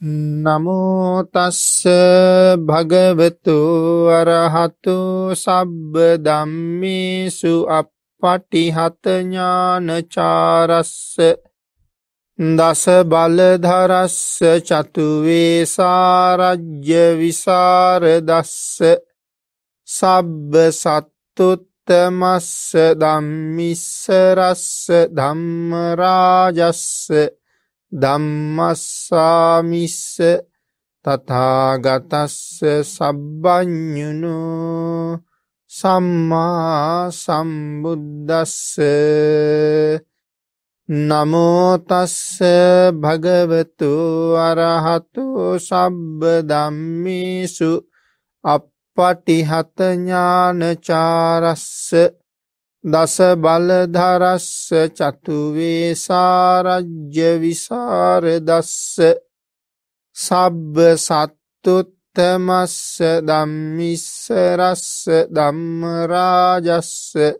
නමෝ තස්ස භගවතු අරහතු සබ්බ ධම්මේසු අප්පටිහත ඥානචාරස්ස දස බලධරස්ස චතු වේසාරජ්‍ය විසරදස්ස සබ්බ සත්තුත්තමස්ස ධම්මිස්ස රස්ස ධම්ම රාජස්ස ධම්මස්සාමිස්ස තථාගතස්ස සබ්බඤුනු සම්මා සම්බුද්දස්ස නමෝ තස්ස භගවතු අරහතු සබ්බ ධම්මේසු අප්පටිහත ඥානචාරස්ස දස බලධරස්ස චතුවේ සාරජ්‍ය විසාරදස්ස සබ්බ සත්තුත්තමස්ස දම්මිස්සරස්ස දම්මරාජස්ස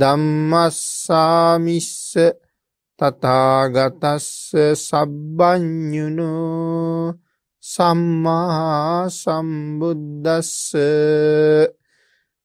දම්මස්සාමිස්ස තතාගතස්ස සබ්බඥුණු සම්මා සම්බුද්දස්ස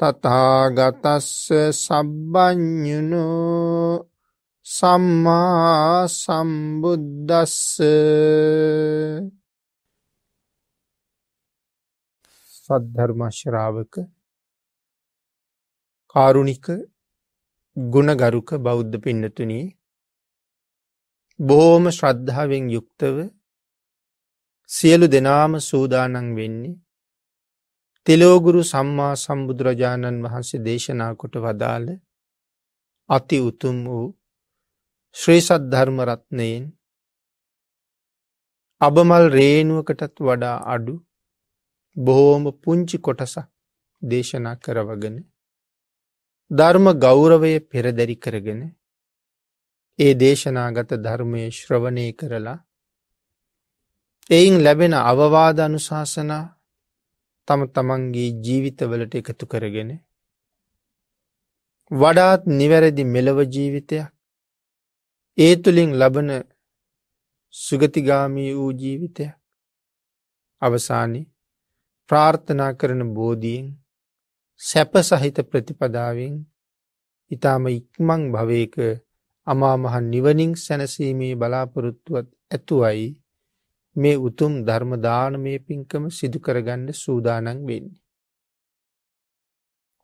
තතාගතස්ස සබ්බඥුණු සම්මා සම්බුද්දස්ස සද්ධර්මශ්‍රාවක කාරුණික ගුණගරුක බෞද්ධ පින්නතුනී බොහෝම ශ්‍රද්ධාවෙන් යුක්තව සියලු දෙනාම සූදානන් වෙන්නේ තෙලෝගුරු සම්මා සම්බුදුරජාණන් වහන්සේ දේශනා කොට වදාළ අති උතුම් වූ ශ්‍රීසත් ධර්මරත්නයෙන් අබමල් රේනුවකටත් වඩා අඩු බොහෝම පුංචි කොටසක් දේශනා කරවගෙන ධර්ම ගෞරවය පෙරදැරි කරගෙන ඒ දේශනාගත ධර්මය ශ්‍රවණය කරලා එයින් ලැබෙන අවවාද අනුශාසනා තම තමන්ගේ ජීවිතවලට එකතු කරගෙන වඩාත් නිවැරදි මෙලව ජීවිතයක් ඒ තුළින් ලබන සුගතිගාමී වූ ජීවිතයක් අවසානි ප්‍රාර්ථනා කරන බෝධීෙන් සැප සහිත ප්‍රතිපදාවෙන් ඉතාම ඉක්මං භවයක අමාමහන් නිවනින් සැනසීමේ බලාපොරොත්තුවත් ඇතුවයි මේ උතුම් ධර්ම දානමය පින්කම සිදුකරගන්න සූදානන් වෙන්නේ.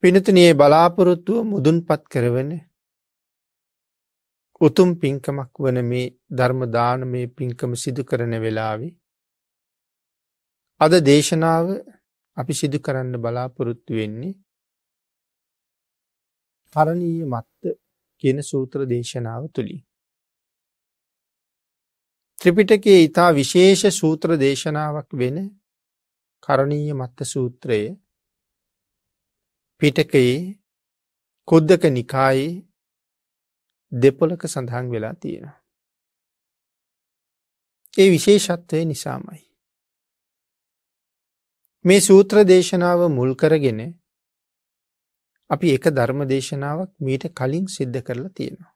පිනතුනයේ බලාපොරොත්තුව මුදුන්පත් කරවන උතුම් පින්කමක් වන මේ ධර්ම දානමය පින්කම සිදු කරන වෙලාවේ. අද දේශනාව අපි සිදු කරන්න බලාපොරොත්තු වෙන්නේ පරණීය මත්ත කියන සූත්‍ර දේශනාව තුළින්. ත්‍රිපිටකයේ ඊතා විශේෂ සූත්‍ර දේශනාවක් වෙන කරණීය මත්ත සූත්‍රය පිටකයේ කොද්දක නිකායේ දෙපොලක සඳහන් වෙලා තියෙන. ඒ විශේෂත්වය නිසාමයි. මේ සූත්‍ර දේශනාව මුල් කරගෙන අපි එක ධර්ම දේශනාවක් මීට කලින් සිද්ධ කරලා තියෙනවා.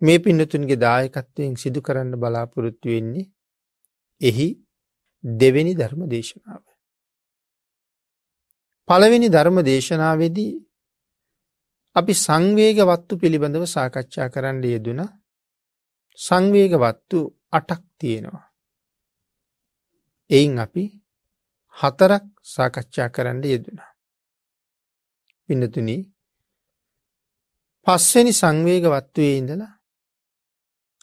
මේ පින්නතුන්ගේ දායකත්වයෙන් සිදු කරන්න බලාපොරොත්තු වෙන්නේ එහි දෙවෙනි ධර්ම දේශනාව. පළවෙනි ධර්ම දේශනාවේදී අපි සංවේග වත්තු පිළිබඳව සාකච්ඡා කරන්න යෙදුන සංවේග වත්තු අටක් තියෙනවා. එයින් අපි හතරක් සාකච්ඡා කරන්න යෙදුනා. පිනතුනී පස්වැනි සංවේග වත්වයේ ඉඳලා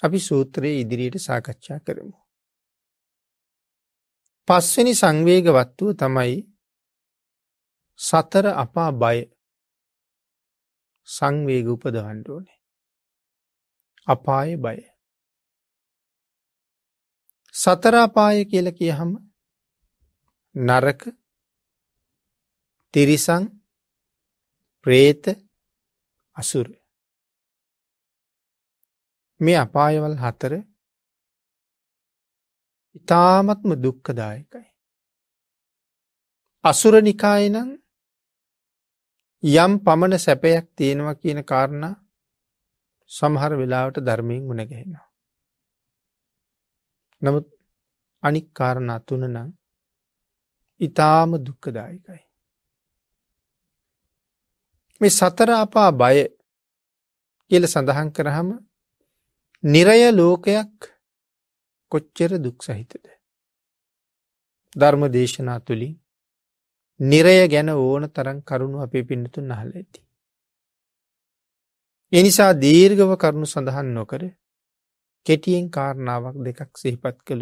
අපි සූත්‍රයේ ඉදිරියට සාකච්ඡා කරමු. පස්වනි සංවේග වත්තුව තමයි සතර අපා බය සංවේග උපදහන්ඩෝනේ. අපාය බය. සතරාපාය කියල කිය හම නරක තිරිසං ප්‍රේත අසුරු මේ අපායවල් හතර ඉතාමත්ම දුක්කදායකයි. අසුර නිකායනං යම් පමණ සැපයක් තියෙනවා කියන කාරණ සමහර වෙලාවට ධර්මයෙන් ගුණගැහෙනවා. නමුත් අනික් කාරණ අතුන නම් ඉතාම දුක්කදායකයි. මේ සතර අපා බය කියල සඳහන් කරහම නිරය ලෝකයක් කොච්චර දුක් සහිතද. ධර්ම දේශනා තුළින් නිරය ගැන ඕන තරන් කරුණු අපේ පින්නතුන් නහල ඇති. එනිසා දීර්ගව කරුණු සඳහන් නොකර කෙටියෙන් කාරණාවක් දෙකක් සිහිපත් කළ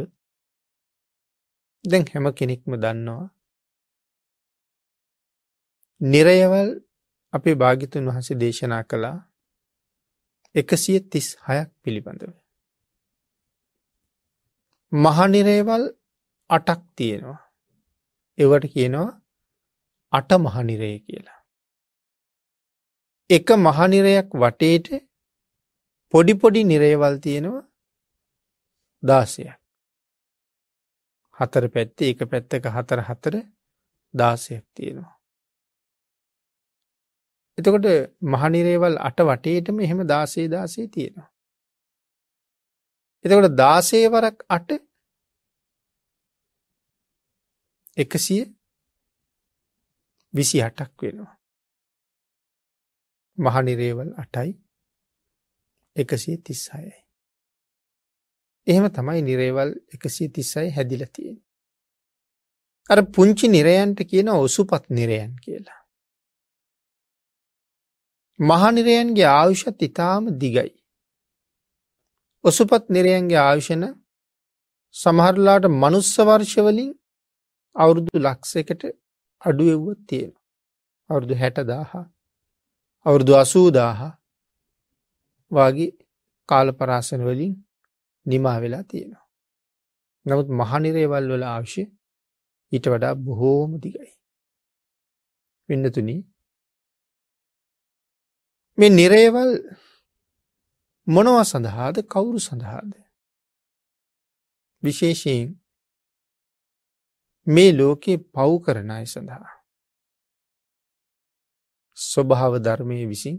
දැන් හැම කෙනෙක්ම දන්නවා නිරයවල් අපේ භාගිතුන් වහස දේශනා කළා එකසිය තිස් හයක් පිළිබඳව. මහනිරේවල් අටක් තියෙනවා එවට කියනවා අට මහනිරය කියලා. එක මහනිරයක් වටේට පොඩිපොඩි නිරේවල් තියෙනවා දාසයක් හතර පැත්තේ එක පැත්තක හතර හතර දාසයක් තියෙනවා. එතකොට මහනිරේවල් අට වටේටම එහෙම දාසේ දාසේ තියෙනවා. එතකොට දාසේවරක් අට එකසිය විසි අටක් වෙනවා. මහනිරේවල් අටයි එකසිය තිස්සායයි. එහෙම තමයි නිරේවල් එකසිය තිස්සයි හැදිල තියෙන්. අර පුංචි නිරයන්ට කියන ඔසුපත් නිරයන් කියලා. මහනිරයන්ගේ ආයුෂත් ඉතාම දිගයි. ඔසුපත් නිරයන්ගේ ආයුෂණ සමහරලාට මනුස්සවර්ෂවලින් අවුරුදු ලක්සකට අඩුවව්වත් තියෙන. අවුරුදු හැටදාහ අවුරුදු අසූදාහ වගේ කාලපරාසන වලින් නිමා වෙලා තියෙනවා. නමුත් මහනිරේවල් වල ආවශ්‍ය ඊට වඩා බොහෝම දිගයි. වෙන්නතුනී මේ නිරේවල් මොනව සඳහාද කවුරු සඳහාද. විශේෂයෙන් මේ ලෝකයේ පව් කරන අය සඳහා. ස්වභාව ධර්මය විසින්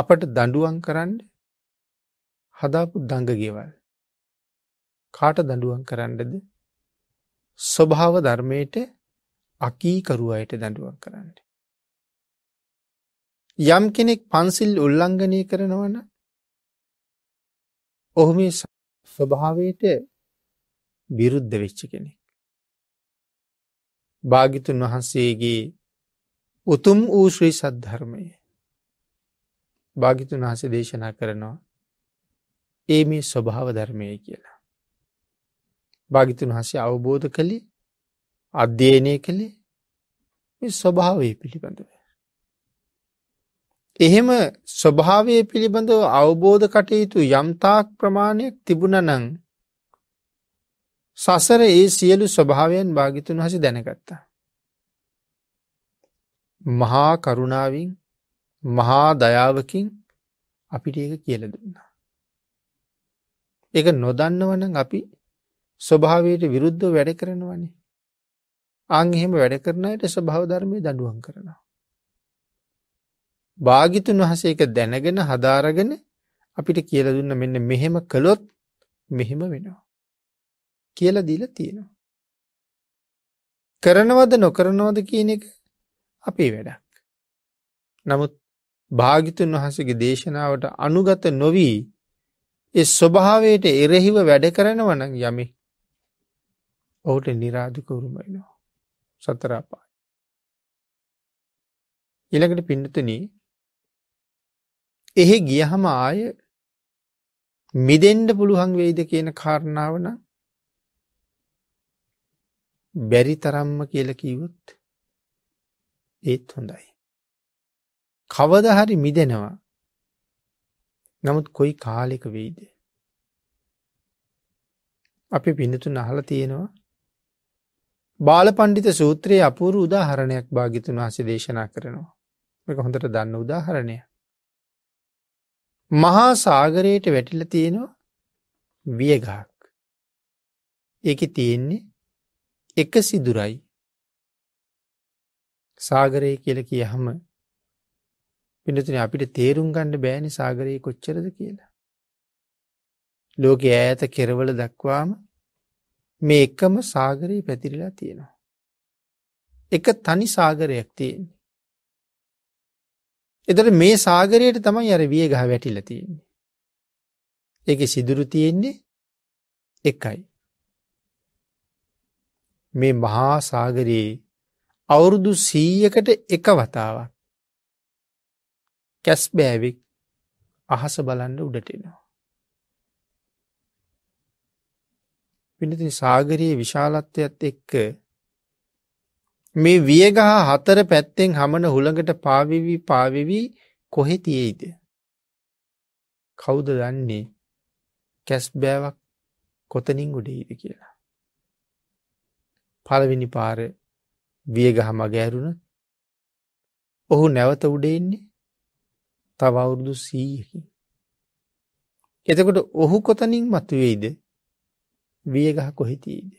අපට දඩුවන් කරන්න හදාපු දඟගෙවල් කාට දඩුවන් කරන්නද ස්වභාව ධර්මයට අකීකරුවායට දඩුවන් කරන්න. යම් කෙනෙක් පන්සිල් උල්ලංඝනය කරනවන ඔහුම ස්වභාවයට විරුද්ධ වෙච්ච කෙනෙක්. භාගිතුන් වහන්සේගේ උතුම් වූ ශ්‍රී සද්ධර්මය භාගිතුන් වහස දේශනා කරනවා ඒ මේ ස්වභාව ධර්මය කියලා. භාගිතුන් වහසේ අවබෝධ කළේ අධ්‍යයනය කළේ ස්වභාවය පිළිබඳව. එහෙම ස්වභාවය පිළිබඳව අවබෝධ කටයුතු යම්තාක් ප්‍රමාණයක් තිබුණනං සසර ඒ සියලු ස්වභාවයන් භාගිතුන් හසි දැනගත්තා. මහා කරුණාවෙන් මහා දයාවකින් අපිට ඒක කියල දුන්නා. එක නොදන්නවන අපි ස්වභාවයට විරුද්ධ වැඩ කරනවනේ. අං එහෙම වැඩ කරනයට ස්වභාවධර්මය දඩුවන් කරනවා. භාගිතුන් වහසේ එක දැනගෙන හදාරගෙන අපිට කියල දුන්න මෙන්න මෙහෙම කළොත් මෙහෙම වෙනවා. කියල දීල තියෙනවා. කරනවද නොකරනවද කියන එක අපේ වැඩක්. නමුත් භාගිතුන් වහසගේ දේශනාවට අනුගත නොවී ඒ ස්වභාවයට එරෙහිව වැඩ කරනවනං යමි ඔහුට නිරාධික උරුමයිනවා සතරාපායි. ඉළඟට පින්නතනී එහෙ ගියහම ආය මිදෙන්න පුළුවන් වෙයිද කියන කාරණාව නම් බැරි තරම්ම කියලා කිව්වොත් ඒත් හොඳයි. කවදා හරි මිදෙනවා. නමුත් කොයි කාලෙක වෙයිද? අපි පින්නතුන් අහලා තියෙනවා. බාලපණ්ඩිත සූත්‍රයේ අපූර්ව උදාහරණයක් භාග්‍යතුන් වහන්සේ දේශනා කරනවා. මේක හොඳට දන්න උදාහරණයක්. මහා සාගරයට වැටිල තියෙනවා වියගහක්. එක තියෙන්නේ එක සිදුරයි. සාගරය කියල කිය හම පිනතුන අපිට තේරුම් ගණ්ඩ බෑනි සාගරයේ කොච්චරද කියලා. ලෝක ඈත කෙරවල දක්වාම මේ එකම සාගරයේ පැතිරිලා තියෙනවා. එක තනි සාගරයක් තියෙන්නේ. එතට මේ සාගරයට තමයි අර විය ගහ වැටිල තියෙන්නේ. එක සිදුරු තියෙන්නේ එකයි. මේ මහා සාගරයේ අවුරුදු සීයකට එක වතාවක් කැස් බෑවික් අහස බලන්න උඩටෙනවා. පිනති සාගරයේ විශාලත්වයත් එක්ක මේ වියගහ හතර පැත්තෙන් හමන හුළඟට පාවිවි පාවිවි කොහෙ තියෙයිද. කවුද දන්නේ කැස් බෑවක් කොතනින් ගොඩේද කියලා. පළවෙනි පාර වියගහ මගෑරුණ ඔහු නැවත උඩෙන්නේ තව අවුරුදු සීයකින්. එතකොට ඔහු කොතනින් මතුවෙයිද වියගහ කොහිතීද.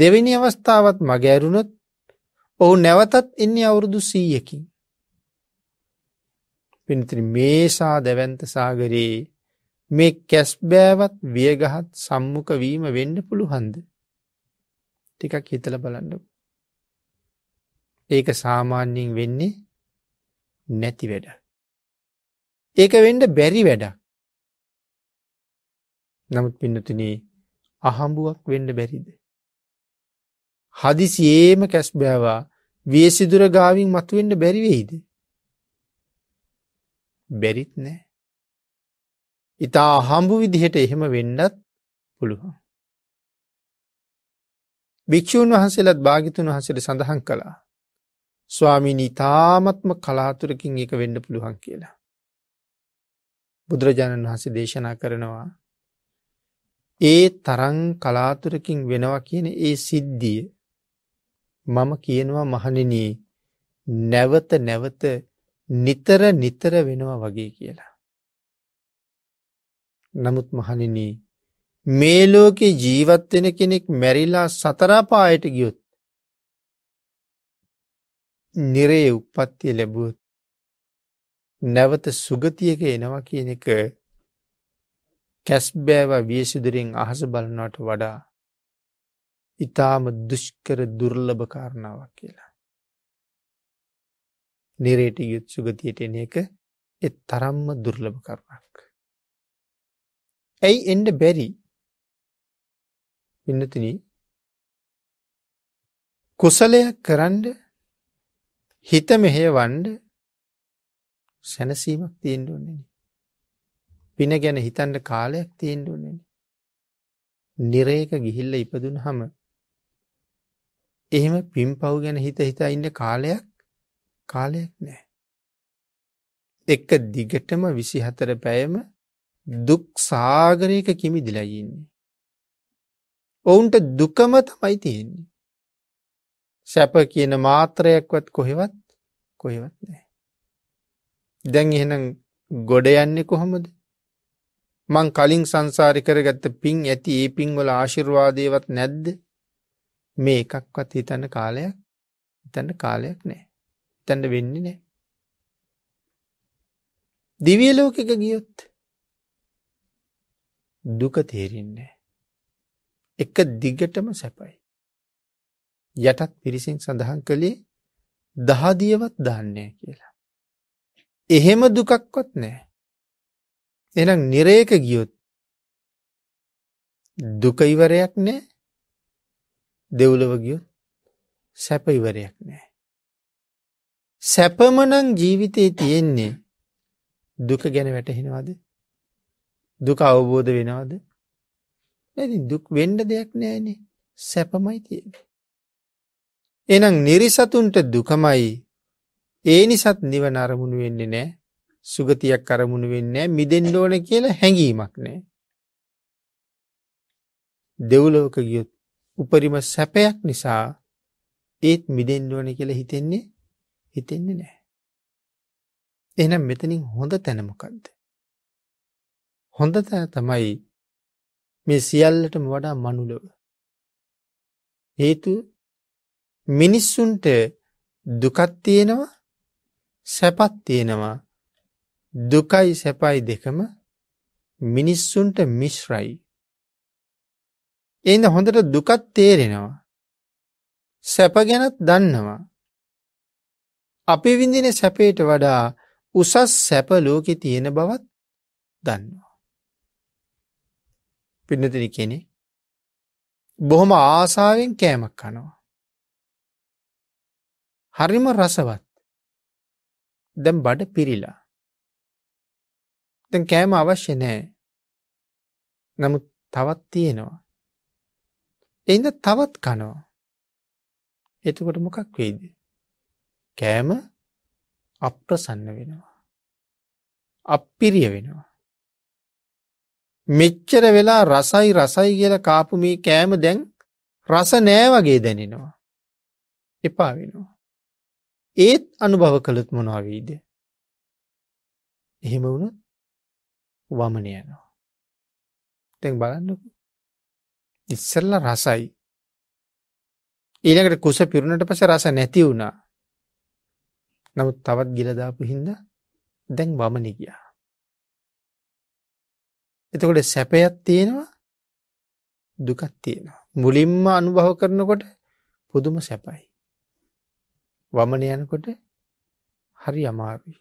දෙවෙනි අවස්ථාවත් මගඇරුණොත් ඔහු නැවතත් එන්නේ අවුරුදු සීයකින්. පිනිතිරි මේසා දැවන්ත සාගරයේ මේ කැස්බෑවත් වියගහත් සම්මුඛ වීම වෙන්න පුළුහන්ද. ටිකක් හිතල බලන්න. ඒක සාමාන්‍යයෙන් වෙන්නේ නැති වැඩ. ඒක වෙන්ඩ බැරි වැඩ. නමුත් පින්නතිනේ අහම්බුවක් වෙන්න බැරිද. හදිසියේම කැස් බෑවා වේසිදුර ගාවින් මතුවෙන්ට බැරිවෙයිද. බැරිත් නෑ. ඉතා හම්බු විදිහට එහෙම වෙන්නත් පුළුවන්. භික්‍ෂූන් වහන්සේලත් භාගිතුන් වහසට සඳහන් කළා. ස්වාමිනී තාමත්ම කලාතුරකින් එක වෙන්න පුළුවන් කියලා. බුදුරජාණන් වහන්සේ දේශනා කරනවා. ඒ තරං කලාතුරකින් වෙනවා කියන ඒ සිද්ධිය මම කියනවා මහණෙනි නැවත නැවත නිතර නිතර වෙනවා වගේ කියලා. නමුත් මහණෙනි මේ ලෝකේ ජීවත් වෙන කෙනෙක් මැරිලා සතරාපායට ගියොත් නිරේ උප්පත්තිය ලැබුවොත් නැවත සුගතියක එනවා කියන එක කැස්බෑව වියසිදුරෙන් අහස බලනවට වඩා ඉතාම දුෂ්කර දුර්ලභ කාරණාවක් කියලා. නිරේට යුත් සුගතියට එන එක එත් තරම්ම දුර්ලභ කරණක්. ඇයි එන්ඩ බැරි පින්නතින කුසලයක් කරන්ඩ හිත මෙහය වන්ඩ සැනසීමක් තියෙන්ඩුන්නේෙන. පින ගැන හිතන්ඩ කාලයක් තියෙන්ඩුන්නේෙන. නිරේක ගිහිල්ල ඉපදුන හම එහෙම පිම්පව් ගැන හිත හිතා ඉන්න කාලයක් කාලයක් නෑ. එක දිගටම විසි හතර පැයම දුක් සාගරයක කිමි දිලයින්නේ. ඔවුන්ට දුකම තමයි තියෙන්නේ. සැප කියන මාත්‍රයක්වත් කොහෙවත් කොහෙවත් නෑ. දැන් එහෙනම් ගොඩ යන්නේ කොහොමද. මං කලින් සංසාරි කරගත්ත පින් ඇති ඒ පින්වල ආශිර්වාදයවත් නැද්ද මේ එකක්වත් හිතන්න කාලයක් හිතන්න කාලයක් නෑ. හිතන්න වෙන්නේ නෑ. දිවිය ලෝකෙක ගියොත් දුක තේරෙන්නේ එක දිගටම සැපයි. යටත් පිරිසින් සඳහන් කළේ දහදියවත් දන්නේ කියලා. එහෙම දුකක්වත් නෑ. එනම් නිරේක ගියොත් දුකයිවරයක් නෑ දෙව්ලව ගියොත් සැප ඉවරයක් නෑ. සැපමනං ජීවිතයේ තියෙන්නේ දුක ගැන වැටහෙනවාද දුක අවබෝධ වෙනවාද ඇති දුක් වෙන්ඩ දෙයක් නෑනේ සැපමයි තියෙන. එනම් නිරිසතුන්ට දුකමයි ඒ නිසත් නිවන අරමුණු වෙන්න නෑ සුගතියක් අරමුණු වෙන්න මිදෙන්ඩෝන කියලා හැඟීමක් නෑ. දෙව්ලෝක ගියොත් උපරිම සැපයක් නිසා ඒත් මිදෙන්ඩුවන කියලා හිතෙන්නේ හිතෙන්නේ නෑ. එනම් මෙතනින් හොඳ තැනමකක්ද. හොඳ තැන තමයි මේ සියල්ලටම වඩා මනුලව. හේතු මිනිස්සුන්ට දුකත්තියෙනවා සැපත් තියෙනවා දුකයි සැපයි දෙකම මිනිස්සුන්ට මිශ්රයි එයින්ද හොඳට දුකත් තේරෙනවා. සැප ගැනත් දන්නවා. අපි විඳින සැපේට වඩා උසස් සැප ලෝකෙ තියෙන බවත් දන්නවා. පින්නතින කෙනෙ බොහොම ආසාාවෙන් කෑමක් කනවා. හරිම රසවත් දැම් බඩ පිරිලා. දැන් කෑම අවශ්‍ය නෑ නමුත් තවත් තියෙනවා. එයින්ද තවත් කනවා. එතකොට මොකක් වෙයිද. කෑම අප්‍රසන්න වෙනවා. අප්පිරිය වෙනවා. මෙච්චර වෙලා රසයි රසයි කියල කාපු මේ කෑම දැන් රස නෑ වගේ දැනෙනවා. එපා වෙනවා. ඒත් අනුභව කළොත් මොනවීද. එහෙම වුණ වමනයනවා. තැන් බලන්නකු ඉස්සල්ල රසයි. ඊළඟට කුස පිරුණට පස රස නැති වුණා. නමුත් තවත් ගිලදාපු හින්ද දැන් වමනි ගියා. එතකොට සැපයක් තියෙනවා දුකත් තියෙනවා. මුලින්ම අනුභව කරනකොට පුදුම සැපයි. වමන යනකොට හරි අමාරුයි.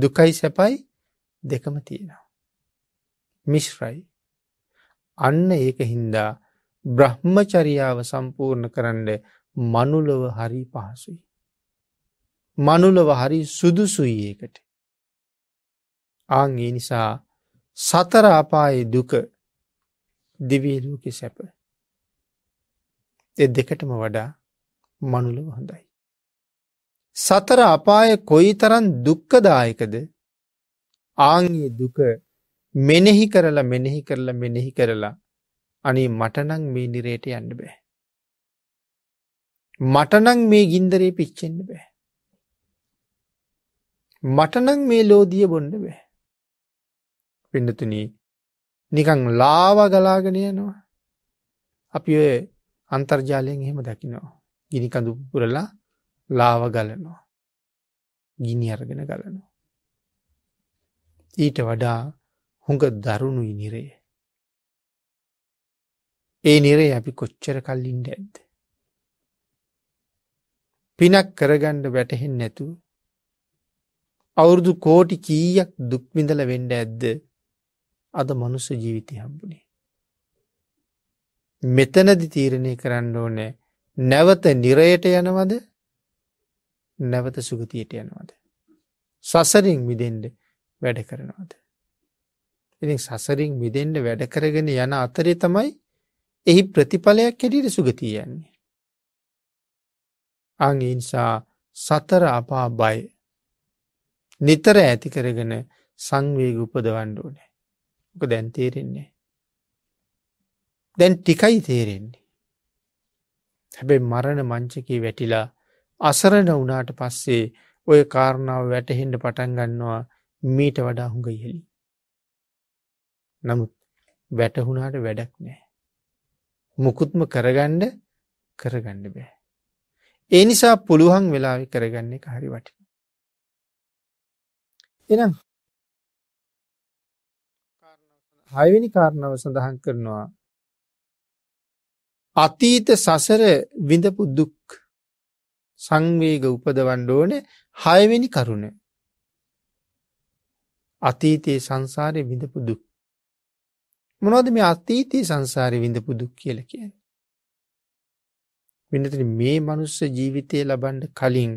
දුකයි සැපයි දෙකම තියෙනවා. මිශ්‍රයි. අන්න ඒක හින්දා බ්‍රහ්මචරියාව සම්පූර්ණ කරන්න මනුලව හරි පහසුයි. මනුලව හරි සුදුසුයිඒකට. ආං ඒ නිසා සතර අපායේ දුක දිවියලෝකෙ සැප. එ දෙකටම වඩා මනුලව හොඳයි. සතර අපාය කොයි තරන් දුක්කදායකද ආංගේ දුක මෙනෙහි කරලා මෙනෙහි කරලා මෙනෙහි කරලා අනේ මටනම් මේ නිරේට යන්න බෑ. මටනම් මේ ගින්දරේ පිච්චෙන්න බෑ. මටනම් මේ ලෝදිය බොන්න බෑ. පිඩතුන නිකං ලාව ගලාගෙන යනවා. අපි අන්තර්ජාලයෙන් එහෙම දකිනවා. ගිනිකඳු පුරලා ලාව ගලනවා. ගිනි අරගෙන ගලනවා. ඊට වඩා හුඟ දරුණු ඉනිරේ. ඒ නිරේ අපි කොච්චර කල්ලින්ට ඇද්ද. පිනක් කරගණ්ඩ වැටහෙන් නැතු අවුරුදු කෝටි කීයක් දුක්විඳල වෙන්ඩ ඇද්ද අද මනුස්ස ජීවිතය හම්බුණේ. මෙතනදි තීරණය කරන්න ඕනෑ නැවත නිරයට යනවද නැවත සුගතියට යනවද. සසරින් මිදෙන්ඩ වැඩ කරනවාද. ඉතින් සසරින් මිදෙන්ඩ වැඩ කරගෙන යන අතරේ තමයි එහි ප්‍රතිඵලයක් හැටියට සුගතිය යන්නේ. අංගේ නිසා සතර අපා බය නිතර ඇති කරගෙන සංවේග උපදවන්න ඕනේ. ඕක දැන් තේරෙන්නේ. දැන් ටිකයි තේරෙන්නේ. හැබැයි මරණ මංචකේ වැටිලා අසරණ වුණාට පස්සේ ඔය කාරණාව වැටහෙන්ඩ පටන් ගන්නවා මීට වඩා හුඟ ඉහලි. නමුත් වැටහුණාට වැඩක් නෑ. මුකුත්ම කරගණ්ඩ කරගණ්ඩ බෑ. ඒ නිසා පුළුවන් වෙලාවෙ කරගන්නේ හරි වටින. එනම් හයවෙනි කාරණාව සඳහන් කරනවා අතීත සසර විඳපු දුක් සංවේග උපදවන්න ඕන හයවෙනි කරුණ අතීතයේ සංසාරය විඳපු දුක් මොනවද මේ අතීතයේ සංසාරේ විඳපු දුක් කියලා කියන්නේ. වෙනතන මේ මනුස්ස ජීවිතය ලබන්න කලින්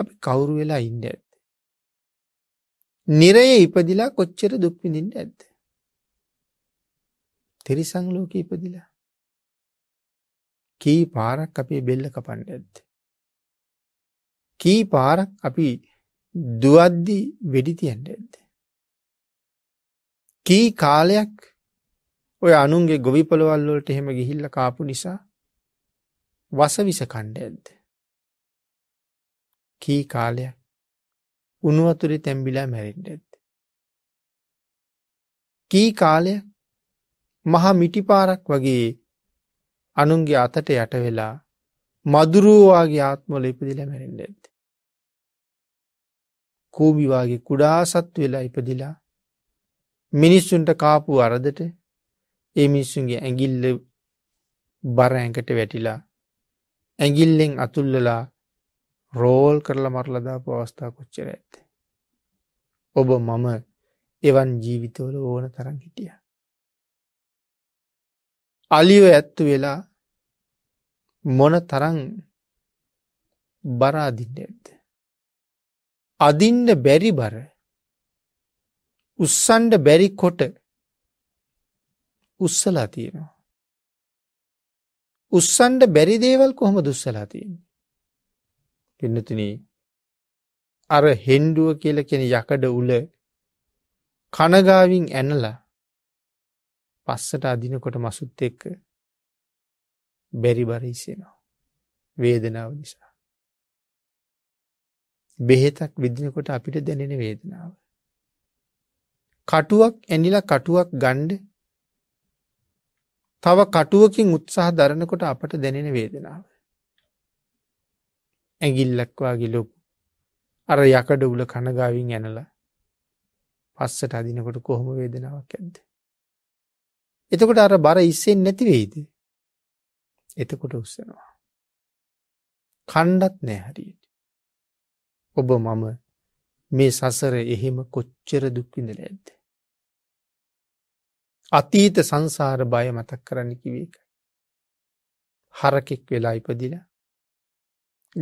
අපි කවුරු වෙලා ඉන්න ඇත්ද. නිරයේ ඉපදිලා කොච්චර දුක් විඳින්න ඇත්ද. තිරිසං ලෝක ඉපදිලා. කී පාරක් අපේ බෙල්ල කපන්න ඇත්ද. කී පාරක් අපි දුවද්දි වෙඩි තියන්න ඇත්ද. කී කාලයක් ඔය අනුන්ගේ ගොවි පොළොවල් වලට එහෙම ගිහිල්ල කාපු නිසා වසවිස කණ්ඩ ඇද්ද. කී කාලයක් උනුවතුරි තැම්බිලා මැරෙන්ට ඇත්ද. කී කාලය මහා මිටිපාරක් වගේ අනුන්ගේ අතට යට වෙලා මදුරුවවාගේ ආත්මොල ඉපදිල මැරෙන්ට ඇත්ද. කූබිවාගේ කුඩාසත් වෙලා ඉපදිලා මිනිස්සුන්ට කාපු අරදට ඒ මිනිස්සුන්ගේ ඇගිල්ල බර ඇඟට වැටිලා ඇගිල්ලෙන් අතුල්ලලා රෝල් කරලා මරලදාපු අවස්ථා කොච්චර ඇත. ඔබ මම එවන් ජීවිතවල ඕන තරන් හිටිය. අලිව ඇත්තු වෙලා මොන තරං බරාදින්න ඇත්ද. අදින්න බැරි බර උස්සන්ඩ බැරි කොට උස්සලා තියෙනවා. උස්සන්ඩ බැරි දේවල් කොහොම දුස්සලා තියෙන්නේ. පින්නතුන අර හෙන්ඩුව කියල කෙන යකඩ උල කනගාවින් ඇනලා පස්සට අදිනකොට මසුත් එක්ක බැරි බරීසෙනවා වේදනාව නිසා. බෙහෙතක් විදිනකොට අපිට දැනෙන වේදනාව. කටුවක් ඇනිලා කටුවක් ගණ්ඩ තව කටුවකින් උත්සාහ දරනකොට අපට දැනෙන වේදනාව. ඇගිල්ලක්වාගේ ලොකු අර යකඩ උල කනගාවින් ඇනලා පස්සට අදිනකොට කොහොම වේදනාවක් ඇද්ද. එතකොට අර බර ඉස්සෙන් නැතිවෙයිද. එතකොට උස්සනවා. කණ්ඩත් නෑ හරියට. ඔබ මම මේ සසර එහෙම කොච්චර දුක්විඳල ඇද්ද. අතීත සංසාර බය මතක් කරන්න කිවේ එකයි. හරකෙක් වෙලා ඉපදිල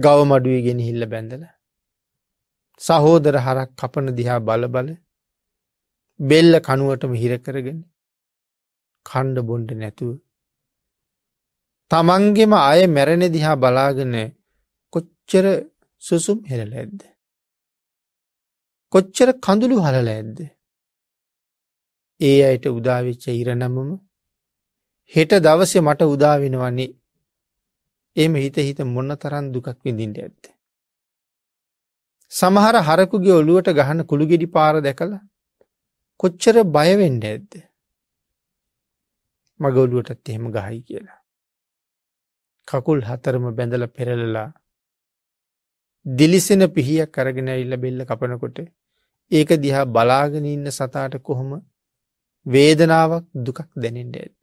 ගව මඩුවේ ගෙන හිල්ල බැඳල සහෝදර හරක් කපන දිහා බලබල බෙල්ල කනුවටම හිරකරගෙන කණ්ඩ බොන්ඩ නැතුව. තමන්ගෙම අය මැරණ දිහා බලාගෙන කොච්චර සුසුම් හෙරල ඇද්ද. කොච්චර කඳුළු හලල ඇද්දේ ඒ අයට උදාවෙච්ච ඉරණමම හෙට දවසේ මට උදාවෙනවන්නේ එම හිත හිත මොන්න තරන් දුකක් විඳින්ට ඇත්ත. සමහර හරකුගේ ඔලුවට ගහන කුළුගෙඩි පාර දැකළ කොච්චර බයවෙන්ඩ ඇද්ද. මගවලුවටත් එහෙම ගහයි කියලා. කකුල් හතරම බැඳල පෙරලලා දිලිසෙන පිහියක් කරගෙන ඉල්ල බෙල්ල කපනකොට ඒක දිහා බලාගෙන ඉන්න සතාට කොහොම වේදනාවක් දුකක් දැනෙන්ට ඇත්ත.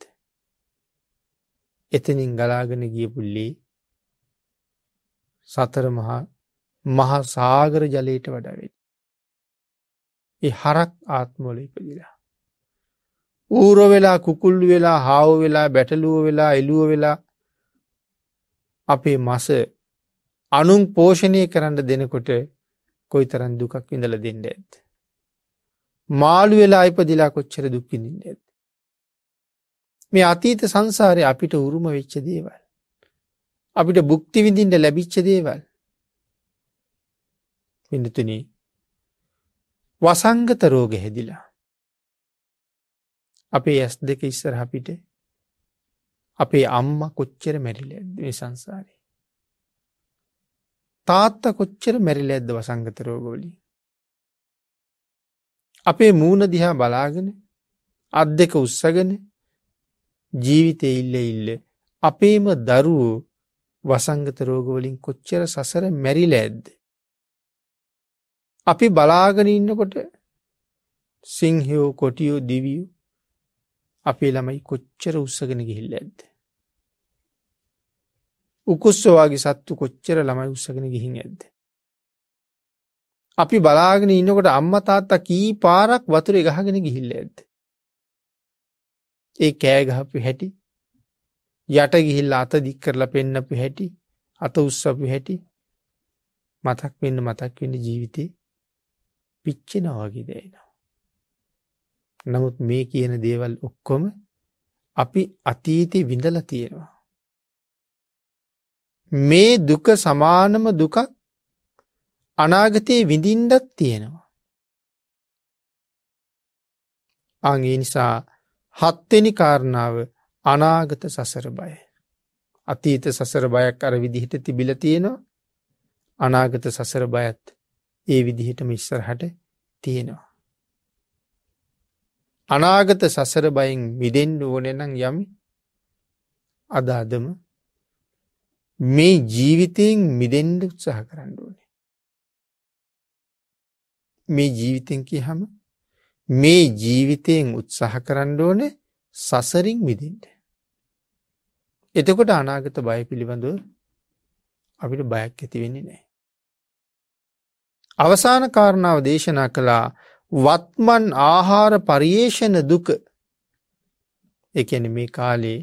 එතනින් ගලාගෙන ගියපුල්ලේ සතර මහා මහා සාගර ජලයට වඩවෙට. ඒ හරක් ආත්මෝල ඉපදිලා. ඌරෝ වෙලා කුකුල්ලු වෙලා හාව වෙලා බැටලුව වෙලා එලුව වෙලා අපේ මස අනුම් පෝෂණය කරන්න දෙනකොට කොයි තරන් දුකක් විඳල දෙන්න ඇත්. මාළු වෙලා ඉපදිලා කොච්චර දුක් විඳින්නද මේ අතීත සංසාරේ අපිට උරුම වෙච්ච දේවල් අපිට භුක්ති විඳින්න ලැබිච්ච දේවල් විඳතුනි වසංගත රෝග හැදිලා අපේ ඇස් දෙක ඉස්සර අපිට අපේ අම්මා කොච්චර මැරිලා මේ සංසාරේ තාත්තා කොච්චර මැරිලා ඇද්ද වසංගත රෝග වලින් අපේ මූුණ දිහා බලාගෙන අත් දෙක උත්සගෙන ජීවිතය ඉල්ල ඉල්ල අපේම දරුවෝ වසංගත රෝගවලින් කොච්චර සසර මැරිල ඇද්ද. අපි බලාගෙන ඉන්නකොට සිංහයෝ කොටියෝ දිවියෝ අපේ ළමයි කොච්චර උත්සගෙන ගිහිල්ල ඇද්ද. උකුස්සවාගේ සත්තු කොච්චර ළමයි උත්සගෙන ගිහින් ඇද්ද. අපි බලාගෙන ඉන්නකොට අම්මා තාත්තා කී පාරක් වතුරේ ගහගෙන ගිහිල්ලා ඇද්ද? ඒ කෑ ගහපු හැටි යට ගිහිල්ලා අත දික් කරලා පෙන්නපු හැටි අත උස්සපු හැටි මතක් වෙන්න මතක් වෙන්න ජීවිතේ පිච්චෙනවා වගේ දැනෙනවා. නමුත් මේ කියන දේවල් ඔක්කොම අපි අතීතේ විඳලා තියෙනවා. මේ දුක සමානම දුකක් අනාගතයේ විඳින්ඩත් තියෙනවා. අගේ නිසා හත්වෙනි කාරණාව අනාගත සසර බය. අතීත සසර බයක් අර විදිහිට තිබිල තියෙනවා අනාගත සසර බයත් ඒ විදිහට මිස්සරහට තියෙනවා. අනාගත සසර බයින් මිදෙන්ඩ ඕනෙනම් යම් අදාදම මේ ජීවිතයෙන් මිදෙන්ඩ උත්සාහ කරන්න ඕනේ. මේ ජීවිතෙන් කියහම මේ ජීවිතයෙන් උත්සාහ කරන්න ඕන සසරින් විදින්ට. එතකොට අනාගත බය පිළිබඳව අපිට බයක් ඇතිවෙන්නේ නෑ. අවසාන කාරණාව දේශනා කළා වත්මන් ආහාර පරියේෂණ දුක එකන මේ කාලේ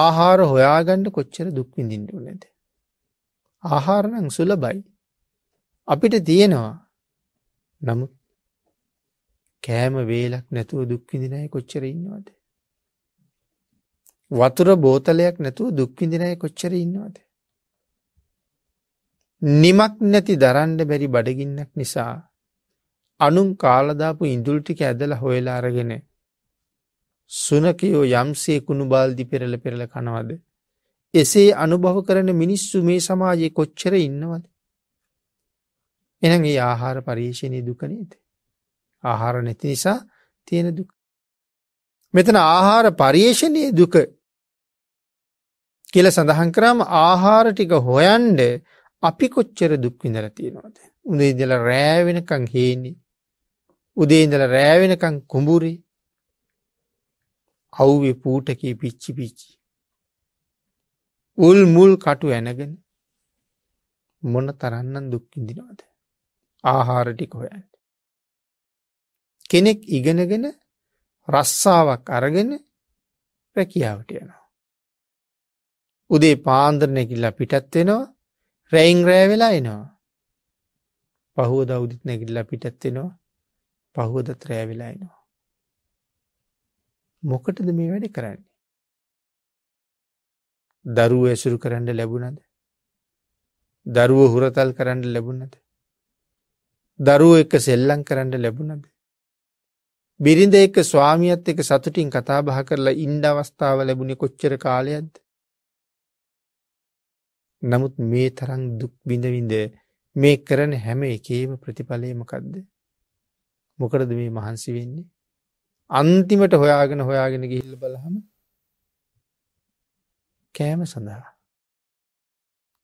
ආහාර හොයාගණ්ඩ කොච්චර දුක්විඳින්ට නැද. ආහාරණං සුලබයි. අපිට තියෙනවා නමුත් කෑම වේලක් නැතුව දුක්විඳිනය කොච්චර ඉන්නවාද. වතුර බෝතලයක් නැතුව දුක්විඳිනය කොච්චර ඉන්නවාද. නිමක් නැති දරන්ඩ බැරි බඩගින්නක් නිසා අනුම් කාලදාපු ඉඳුල්ටික ඇදල හොයලා අරගෙන සුනකයෝ යම්සේ කුණු බාල්දි පෙරල පෙරල කනවද. එසේ අනුභව කරන මිනිස්සු මේ සමාජයේ කොච්චර ඉන්නවද. එනම් ඒ ආහාර පරීක්ෂණයේ දුක නේද? ආහාර නැති නිසා තියෙන දුක. මෙතන ආහාර පරිේශණයේ දුක කියලා සඳහන් කරාම ආහාර ටික හොයන්න අපි කොච්චර දුක් විඳලා තියෙනවද උදේ ඉඳලා රෑ වෙනකන් හේනි උදේ ඉඳලා රෑ වෙනකන් කුඹුරි අවුවේ පූටකේ පිච්චි පිච්චි උල් මුල් කටු ඇනගෙන මොන තරන්නම් දුක් විඳිනවද ආහාර ටික හොයන්න. කෙනෙක් ඉගෙනගෙන රස්සාවක් අරගෙන රැකියාවට යනවා. උදේ පාන්දරනැකිල්ලා පිටත් වෙනවා රැයින් රෑ වෙලා එනවා. පහුව දෞදිත් නැගිල්ලා පිටත් වෙනවා පහුවදත් රෑ වෙලා එනවා. මොකටද මේ වැඩ කරන්නේ. දරුව ඇසුරු කරන්න ලැබුණද. දරුව හුරතල් කරන්න ලැබුණද. දරුව එක සෙල්ලං කරන්න ලැබුණද. බිරිඳ එක ස්වාමියත් එක සතුටින් කතා බහ කරලා ඉන්ඩ අවස්ථාව ලැබුණේ කොච්චර කාලයක්ද. නමුත් මේ තරං දුක් බිඳවිඳ මේ කරන හැම එකේම ප්‍රතිඵලයමකක්ද. මොකරද මේ මහන්සි වෙන්නේ. අන්තිමට හොයාගෙන හොයාගෙන ගිහිල්ල බලහම කෑම සඳහා.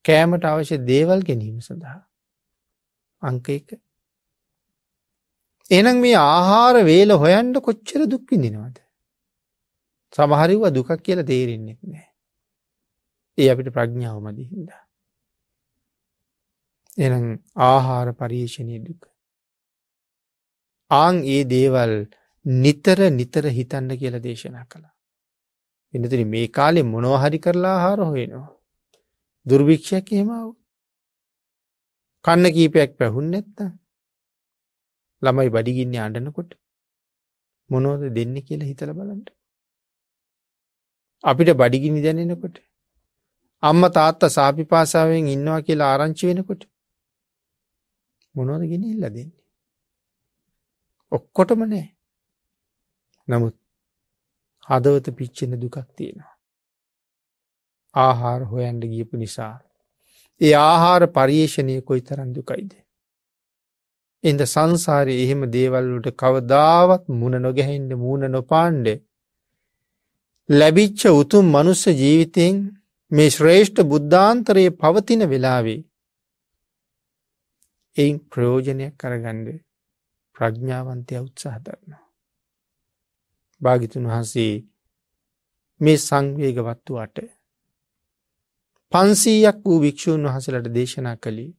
කෑමට අවශ්‍ය දේවල් ගැනීම සඳහා. අංක එක එහෙනම් මේ ආහාර වේල හොයන්න කොච්චර දුක් විඳිනවද? සමහරව දුකක් කියලා තේරෙන්නේ නැහැ. ඒ අපිට ප්‍රඥාවම දිහින්දා. එහෙනම් ආහාර පරිේශණයේ දුක. ආන් ඒ දේවල් නිතර නිතර හිතන්න කියලා දේශනා කළා. වෙනතුනි මේ කාලේ මොනවා හරි කරලා ආහාර හොයනවා. දුර්භික්ෂයක් එහෙම ආවොත්. කන්න කීපයක් පැහුන්නේ නැත්තම් ළමයි බඩිගින්නේ අඬනකොට මොනෝද දෙන්නේ කියලා හිතල බලන්ට. අපිට බඩිගිනි දැනෙනකොට අම්ම තාත්ත සාපිපාසාවෙන් ඉන්නවා කියලා ආරංචි වෙනකොට මොනෝද ගෙන ඉල්ල දෙන්නේ. ඔක්කොටම නෑ නමුත් හදවත පිච්චෙන දුකක් තියෙනවා. ආහාර හොයන්ඩ ගියපු නිසා ඒ ආහාර පර්යේෂණය කොයි තරන් දුකයිද. එඳ සංසාරය එහෙම දේවල්ලට කවදාවත් මුණ නොගැහෙන්ට මූුණ නොපාන්්ඩ. ලැබිච්ච උතුම් මනුස්ස ජීවිතයෙන් මේ ශ්‍රේෂ්ඨ බුද්ධාන්තරයේ පවතින වෙලාවේ. එයින් ප්‍රයෝජනයක් කරගඩ ප්‍රඥාවන්තය උත්සාහ දරනවා. භාගිතුන් වහන්සේ මේ සංවේගවත් වූ අට පන්සීයක් වූ භික්‍ෂූන් වහසලට දේශනා කළේ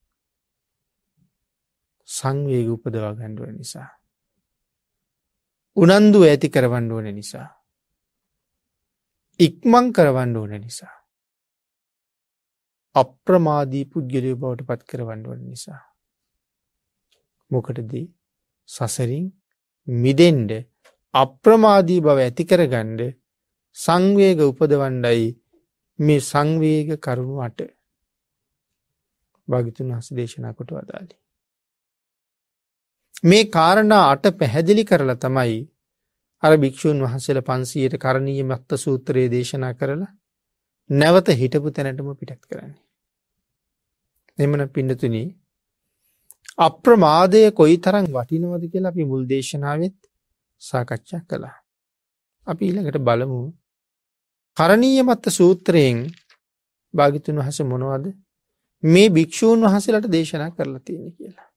සංවේග උපදවා ගණ්ඩුව නිසා. උනන්දුව ඇති කරවන්න ඕන නිසා. ඉක්මං කරවන්න ඕන නිසා. අප්‍රමාදී පුද්ගලය බවට පත් කරවන්න ඕන නිසා. මොකටදී සසරින් මිදෙන්ඩ අප්‍රමාදී බව ඇති කරගණ්ඩ සංවේග උපදවණ්ඩයි මේ සංවේග කරුණු අට භගිතුන් හස දේශනා කොට වදාලි. මේ කාරණා අට පැහැදිලි කරලා තමයි අර භික්‍ෂූන් වහන්සේල පන්සීයට කරණීය මක්ත සූත්‍රයේ දේශනා කරලා නැවත හිටපු තැනටම පිටත් කරන්නේ. එමන පිඩතුන අප්‍රමාදය කොයි තරම් වටිනවද කියලා අපි මුල් දේශනාවත් සාකච්ඡා කළා. අපි ඊළඟට බලමු කරණීය මත්ත සූත්‍රයෙන් භාගිතුන් වහස මොනවද මේ භික්‍ෂූන් වහසලට දේශනා කරලා තියෙන කියලා.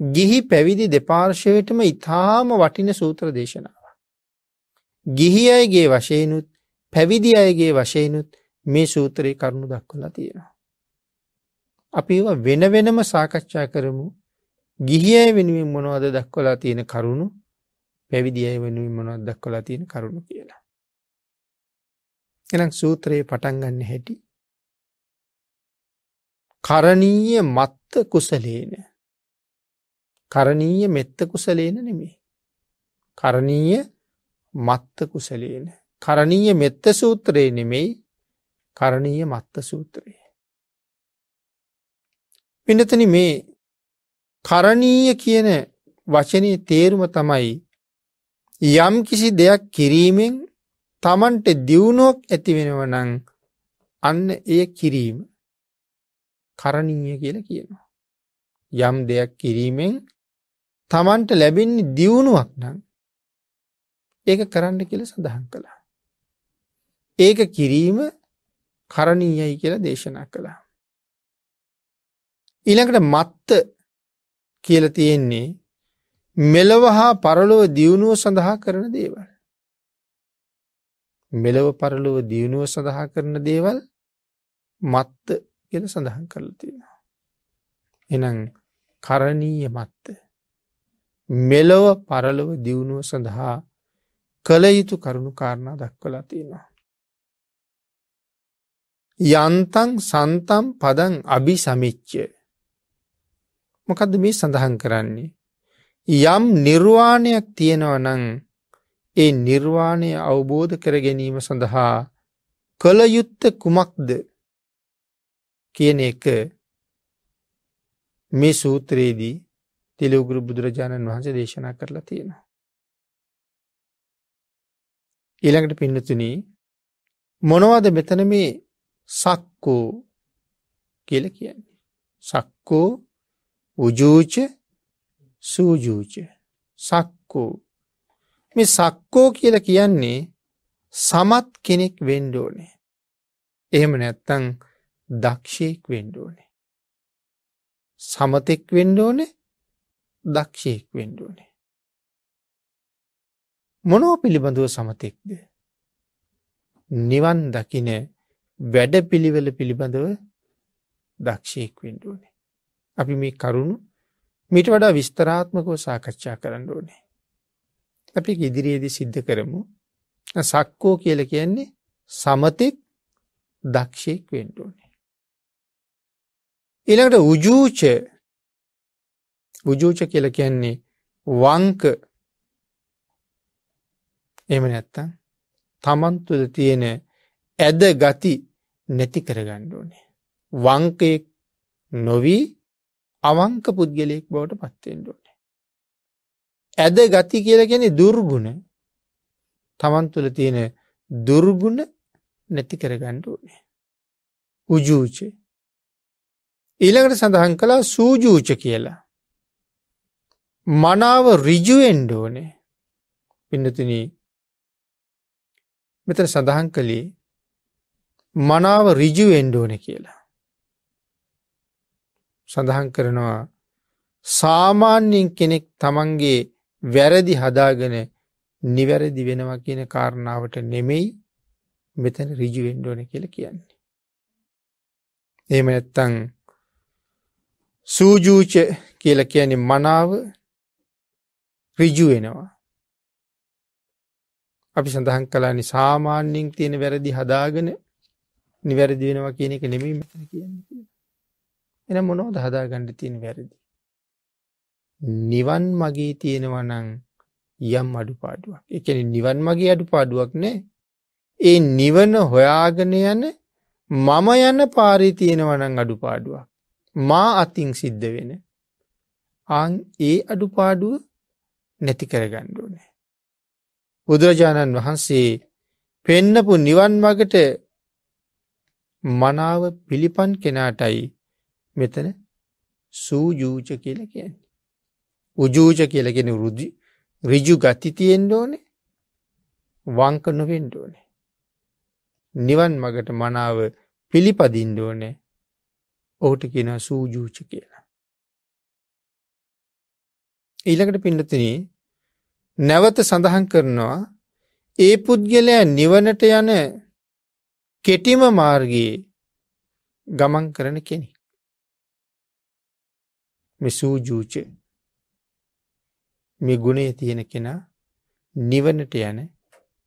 ගිහි පැවිදි දෙපාර්ශවයටම ඉතාම වටින සූත්‍ර දේශනාව. ගිහි අයගේ වශයනුත් පැවිදි අයගේ වශයනුත් මේ සූත්‍රයේ කරුණු දක්වලා තියෙනවා. අපි වෙන වෙනම සාකච්ඡා කරමු ගිහි අය වෙනුවෙන් මොනවද දක්වලා තියෙන කරුණු පැවිදි අය වෙනුවෙන් මොනවද දක්වලා තියෙන කරුණු කියලා. එනම් සූත්‍රයේ පටන් ගන්න හැටි කරණීය මත්ත කුසලේන කරණීය මෙත්ත කුසලේන නෙමේ. කරණීය මත්ත කුසලේන. කරණීය මෙත්ත සූත්‍රයේ නෙමෙයි කරණීය මත්ත සූත්‍රයේ. පිනතන මේ කරණීය කියන වචනය තේරුම තමයි යම් කිසි දෙයක් කිරීමෙන් තමන්ට දියුණුවක් ඇතිවෙනවනං අන්න එය කිරීම කරණීය කියලා කියනවා. යම් දෙයක් කිරීමෙන් තමන්ට ලැබෙන්නේ දියුණුවක් නම් ඒක කරන්න කියලා සඳහන් කළා. ඒක කිරීම කරණීයයි කියලා දේශනා කළා. ඊළඟට මත්ත කියලා තියෙන්නේ මෙලව හා පරලොව දියුණුව සඳහා කරන දේවල්. මෙලව පරලොව දියුණුව සඳහා කරන දේවල් මත්ත කියලා සඳහන් කරලා තියෙනවා. එහෙනම් කරණීය මත්ත මෙලොව පරලොව දියුණුව සඳහා කළ යුතු කරුණු කාරණා දක්වලා තියෙනවා. යන්තන් සන්තම් පදන් අභි සමිච්චය. මොකද මේ සඳහන් කරන්නේ. යම් නිර්වාණයක් තියෙනවනං ඒ නිර්වාණය අවබෝධ කර ගැනීම සඳහා කළයුත්ත කුමක්ද කියන එක මේ සූත්‍රයේදී තිලෝගුරු බුදුරජාණන් වහන්සේ දේශනා කරලා තියෙනවා. ඊළඟට පින්නතුනී මොනවද මෙතන මේ සක්කෝ කියල කියන්නේ. සක්කෝ උජූච සූජූච සක්කෝ මේ සක්කෝ කියල කියන්නේ සමත් කෙනෙක් වෙන්ඩෝනේ. එහෙම නැත්තං දක්ෂයෙක් වෙන්ඩෝනේ. සමතෙක් වෙන්ඩෝනේ දක්ෂයෙක් වෙන්න ඕනේ. මොනව පිළිබඳව සමතෙක්ද? නිවන් දකින වැඩපිළිවෙල පිළිබඳව දක්ෂයෙක් වෙන්න ඕනේ. අපි මේ කරුණු මිට වඩා විස්තරාත්මකව සාකච්ඡා කරන්න ඕනේ. අපි ඉදිරියේදී සිද්ධ කරමු. සක්කෝ කියලා කියන්නේ සමතෙක් දක්ෂයෙක් වෙන්න ඕනේ. ඊළඟට උජූච බුජූච කියලා කියන්නේ වංක එහෙම නැත්තම් තමන් තුළ තියෙන ඇද ගති නැති කරගන්න ඕනේ. වංකයෙක් නොවී අවංක පුද්ගලයෙක් බවට පත්වෙන්න ඕනේ. ඇද ගති කියලා කියන්නේ දුර්ගුණ තමන් තුළ තියෙන දුර්ගුණ නැති කරගන්න ඕනේ. උජූචේ ඊළඟට සඳහන් කළා සූජූච කියලා. මනාව රිජුවෙන්ඩ ඕනේ පිඩතුන මෙතන සඳහන් කළේ මනාව රිජුවෙන්ඩ ඕන කියලා. සඳහන් කරනවා සාමාන්‍යයෙන් කෙනෙක් තමන්ගේ වැරදි හදාගෙන නිවැරදි වෙනවා කියන කාරණාවට නෙමෙයි මෙතැන රිජුවෙන්ඩ ඕන කියල කියන්නේ. එම ඇත්තං සූජූච කියල කියන්නේ මනාව රිජු වෙනවා. අපි සඳහන් කලානි සාමාන්‍යෙන් තියෙන වැරදි හදාගෙන නිවැරදි වෙනවා කියන එක නෙමී මෙතන කියන්නේ. එන මොනෝද හදාගණ්ඩ තියෙන වැරදි. නිවන් මගේ තියෙනවනං යම් අඩුපාඩුවක් එකන නිවන් මගේ අඩුපාඩුවක් නෑ ඒ නිවන හොයාගෙන යන මම යන්න පාරී තියෙනවනං අඩුපාඩුවක් මා අතින් සිද්ධ වෙන අං ඒ අඩුපාඩුව නැති කරගන්න ඕනේ. බුදුරජාණන් වහන්සේ පෙන්නපු නිවන් මගට මනාව පිළිපන් කෙනාටයි මෙතන සූජූච කියල කියන්නේ. උජූච කියලගෙන රිජු ගති තියෙන්ඩ ඕනේ වංක නොවෙන්ඩ ඕනේ. නිවන් මගට මනාව පිළිපදින්ඩ ඕනේ ඔහුට කියෙන සූජූච කියලා. ඊළඟට පින්නතින නැවත සඳහන් කරනවා ඒ පුද්ගලයා නිවනට යන කෙටිම මාර්ගයේ ගමන් කරන කෙනෙක්. මෙසූජූච මේ ගුණේ තියෙන කෙනා නිවනට යන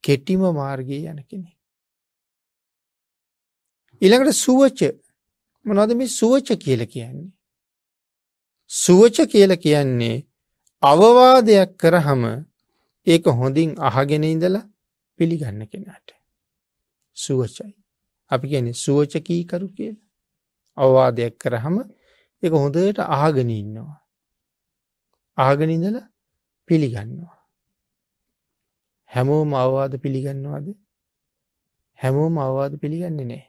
කෙටිම මාර්ගයේ යන කෙනෙක්. ඊළඟට සුවච මොනවද මේ සුවච කියලා කියන්නේ? සුවච කියලා කියන්නේ අවවාදයක් කරහම ඒක හොඳින් අහගෙන ඉඳලා පිළිගන්න කෙනාට. සුවචයි. අපි ගැන සුවචකීකරු කියලා. අවවාදයක් කරහම එක හොඳට අහගෙන ඉන්නවා. අහගෙන ඉඳල පිළිගන්නවා. හැමෝම අවවාද පිළිගන්නවාද හැමෝම අවවාද පිළිගන්නේ නෑ.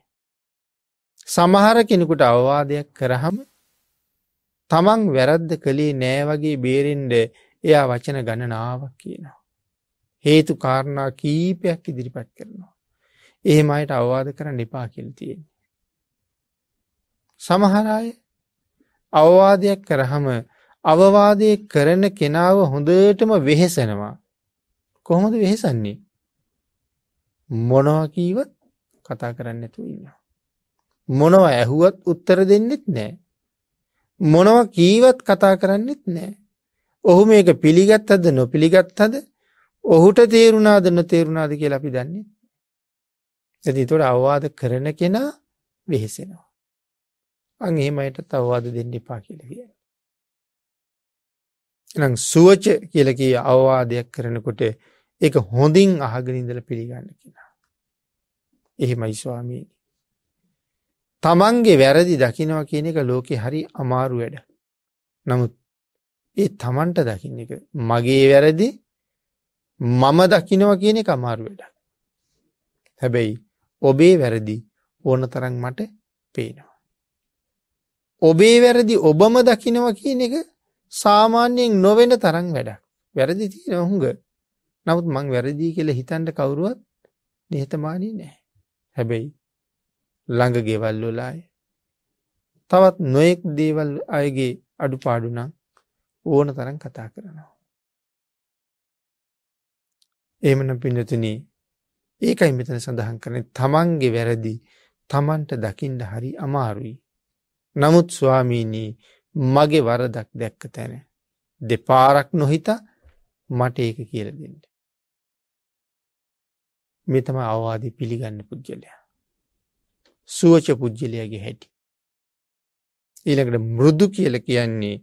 සමහර කෙනෙකුට අවවාදයක් කරහම තමන් වැරද්ද කළේ නෑවගේ බේරෙන්ඩ එයා වචන ගණනාවක් කියනවා. හේතු කාරණා කීපයක් ඉදිරිපත් කරනවා. එහෙම අයට අවවාද කර නිපා කෙල්තියෙන්. සමහරය අවවාදයක් කරහම අවවාදය කරන කෙනාව හොඳටම වෙහෙසෙනවා. කොහොමද වෙහෙසන්නේ. මොනවකීවත් කතා කරන්න ඇතු ඉන්න. මොනව ඇහුවත් උත්තර දෙන්නෙත් නෑ. මොනවා කීවත් කතා කරන්නෙත් නැහැ. ඔහු මේක පිළිගත්තද නොපිළිගත්තද ඔහුට තේරුණාද නොතේරුණාද කියලා අපි දන්නේ. එතන ඒතොර අවවාද කරන කෙනා වෙහෙසෙනවා. අන් එහෙම අයටත් අවවාද දෙන්න එපා කියලා කියනවා. එහෙනම් සුවච කියලා කිය අවවාදයක් කරනකොට ඒක හොඳින් අහගෙන ඉඳලා පිළිගන්න කෙනා. එහෙමයි ස්වාමීනි. තමන්ගේ වැරදි දකිනවා කියන එක ලෝකෙ හරි අමාරු වැඩ. නමුත් ඒ තමන්ට දකින්න එක මගේ වැරදි මම දකිනවා කියන එක අමාරු වැඩ. හැබැයි ඔබේ වැරදි ඕන තරන් මට පේනවා. ඔබේ වැරදි ඔබම දකිනවා කියන එක සාමාන්‍යයෙන් නොවෙන තරම් වැඩක් වැරදි තියෙන හුඟ නමුත් මං වැරදිී කියල හිතන්ට කවුරුවත් නිහතමානී නෑ හැබැයි ළඟ ගෙවල්ලොලාය. තවත් නොයෙක් දේවල් අයගේ අඩු පාඩුනම් ඕන තරන් කතා කරනවා. ඒමන පිනතින ඒකයි මෙතන සඳහන් කරන තමන්ගේ වැරදි තමන්ට දකිින්ට හරි අමාරුයි. නමුත් ස්වාමීනී මගේ වරදක් දැක්ක තැන. දෙපාරක් නොහිත මට ඒක කියලදෙන්ට. මෙතම අවවාදී පිළිගන්න පුද්ගලයා. සුවච පුද්ගලයාගේ හැටි. ඊළකට මෘදු කියල කියන්නේ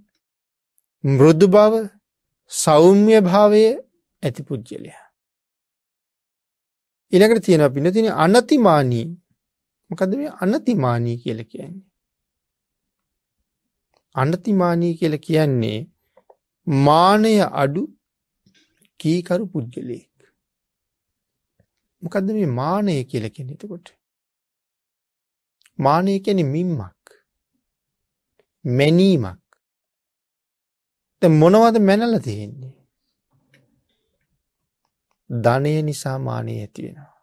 මෘදු බව සෞම්‍ය භාවය ඇති පුද්ගලයා. ඉළකට තියෙන පිනතින අනතිමානී මොකද මේ අනතිමානී කියල කියන්නේ. අනතිමානී කියල කියන්නේ මානය අඩු කීකරු පුද්ගලයෙක්. මොකද මේ මානය කියල කෙනෙතකොට. මානය කියන්නේ මිම්මක්. මැනීමක්. දැන් මොනවද මැනලා තියෙන්නේ? ධනය නිසා මානෙ ඇති වෙනවා.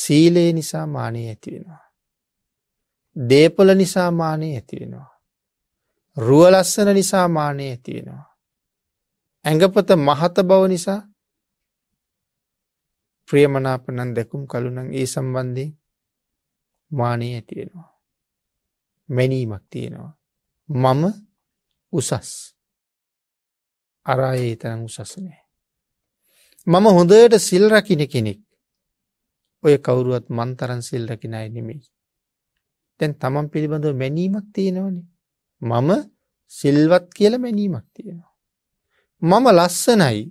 සීලය නිසා මානෙ ඇති වෙනවා. දේපල නිසා මානෙ ඇති වෙනවා. රුව ලස්සන නිසා මානෙ ඇති වෙනවා. ඇඟපත මහත බව නිසා ප්‍රියමනාපනන් දැකුම් කලුනම් ඒ සම්බන්ධයෙන් මානය ඇති වෙනවා. මැනීමක් තියෙනවා. මම උසස් අරායේ තරම් උසස් නෑ. මම හොඳට සිල් රකින කෙනෙක් ඔය කවුරුවත් මන්තරන් සිල් රකින අය නෙමෙයි. තැන් තමන් පිළිබඳව මැනීමක් තියෙනවනේ. මම සිල්වත් කියල මැනීමක් තියෙනවා. මම ලස්සනයි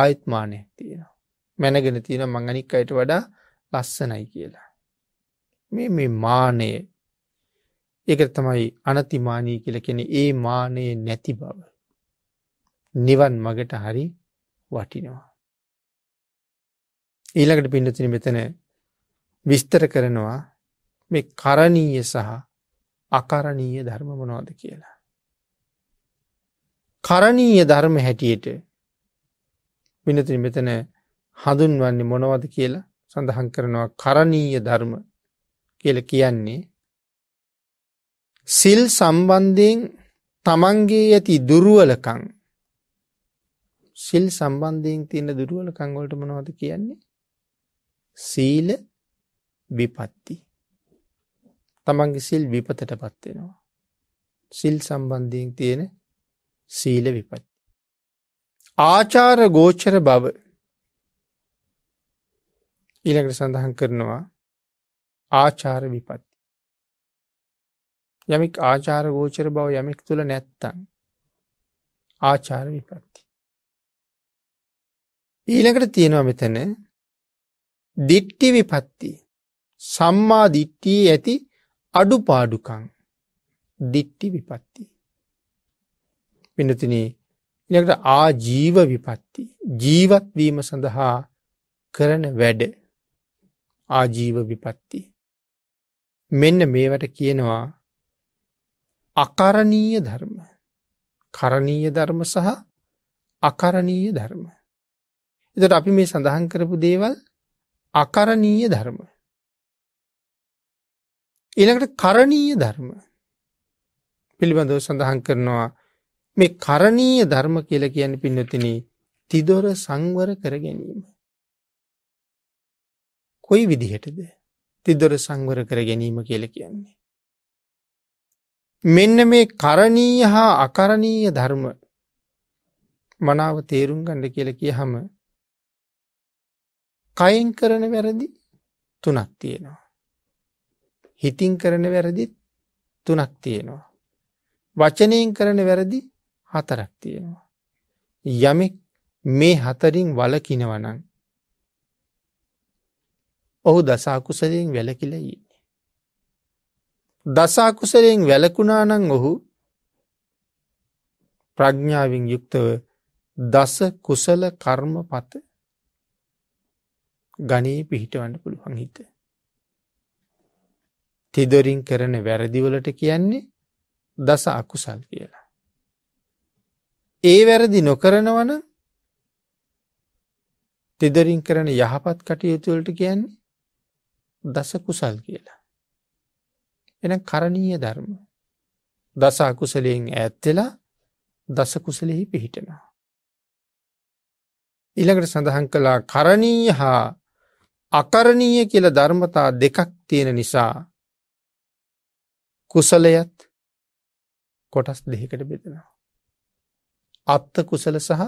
ආයත්මානයක් තියෙනවා. මැනගෙන තියෙන මං අනික් අයට වඩා ලස්සනයි කියලා. මේ මේ මානය ඒක තමයි අනතිමානී කියල කෙන ඒ මානයේ නැති බව. නිවන් මගට හරි වටිනවා. ඊළඟට පිඩතින මෙතන විස්තර කරනවා මේ කරණීය සහ අකරණීය ධර්ම මොනවාද කියලා. කරණීය ධර්ම හැටියට පිනතින මෙතන හඳුන්වන්නේ මොනවද කියලා සඳහන් කරනවා කරණීය ධර්ම කියල කියන්නේ සිල් සම්බන්ධයෙන් තමන්ගේ ඇති දුරුවලකං සිල් සම්බන්ධයෙන් තියෙන දුරුවලකං වලට මොනවද කියන්නේ සීල විපත්ති තමන්ගේ සිල් විපතටපත් වෙනවා සිල් සම්බන්ධයෙන් තියෙන සීල විපත්ති ආචාර ගෝචර බව ඊළඟට සඳහන් කරනවා ආචාර විපත්ති. යමෙක් ආචාර ගෝචර බව යමෙක් තුළ නැත්තන් ආචාර විපත්ති. ඊළකට තියෙනවා මෙතන දිට්ටි විපත්ති සම්මා දිට්ටී ඇති අඩුපාඩුකං දිට්ටි විපත්ති. පිනතින ඉළකට ආජීව විපත්ති ජීවත්වීම සඳහා කරන වැඩ ආජීව විපත්ති මෙන්න මේවට කියනවා අකරණීය ධර්ම කරණීය ධර්ම සහ අකරණීය ධර්ම. එතට අපි මේ සඳහන් කරපු දේවල් අකරණීය ධර්ම. ඊළඟට කරණීය ධර්ම පිළිබඳව සඳහන් කරනවා මේ කරණීය ධර්ම කියලා කියන්න පින්නතින තිදොර සංවර කර ගැනීම. කොයි විදිහටද තිදොර සංවර කර ගැනීම කියල කියන්නේ. මෙන්න මේ කරණීය හා අකරණීය ධර්ම මනාව තේරුම් ගණ්ඩ කියල කිය හම කයින් කරන වැරදි තුනක් තියෙනවා. හිතින් කරන වැරදි තුනක් තියෙනවා. වචනයෙන් කරන වැරදි හතරක් තියෙනවා. යමෙක් මේ හතරින් වලකිනවනන් ඔහු දසාකුසලයෙන් වැලකිල ඉන්නේ. දසාකුසලයෙන් වැලකුණානං ඔහු ප්‍රඥ්ඥාවෙන් යුක්තව දස කුසල කර්ම පත ගනී පිහිටවන්න පුළුවන් හිත. තිදොරින් කරන වැරදිවලට කියන්නේ දස අකුසල් කියලා. ඒ වැරදි නොකරනවන තිදරින් කරන යහපත් කටයුතුවලට කියන්නේ දස කුසල් කියලා. එන කරණීය ධර්ම දසා කුසලයෙන් ඇත්වෙලා දස කුසලෙහි පිහිටෙනවා. ඉළඟට සඳහන් කළා කරණීය හා අකරණීය කියල ධර්මතා දෙකක් තියෙන නිසා කුසලයත් කොටස් දෙහිකට බෙදෙනවා. අත්ත කුසල සහ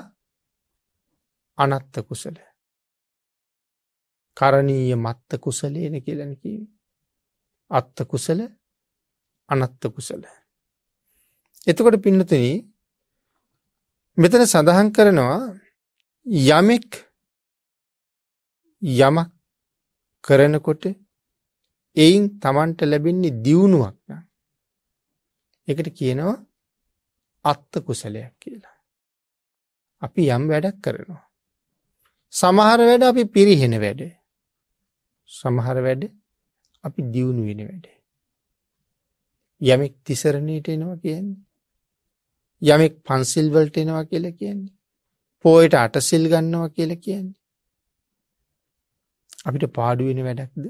අනත්ත කුසලය. කරණීය මත්ත කුසලේන කියලන කිව. අත්ත කුසල අනත්ත කුසල. එතකොට පින්නතන මෙතන සඳහන් කරනවා යමෙක් යමක් කරනකොට එයින් තමන්ට ලැබෙන්නේ දියුණුවක් නම් එකට කියනවා අත්ත කුසලයක් කියලා. අපි යම් වැඩක් කරනවා. සමහර වැඩ අපි පිරිහෙන වැඩේ සමහර වැඩ අපි දියුණු වෙන වැඩ. යමෙක් තිසරණයට එනවා කියන්නේ. යමෙක් පන්සිල් වලට එනවා කියලා කියන්නේ. පොයට අටසිල් ගන්නවා කියලා කියන්නේ. අපිට පාඩු වෙන වැඩක්ද?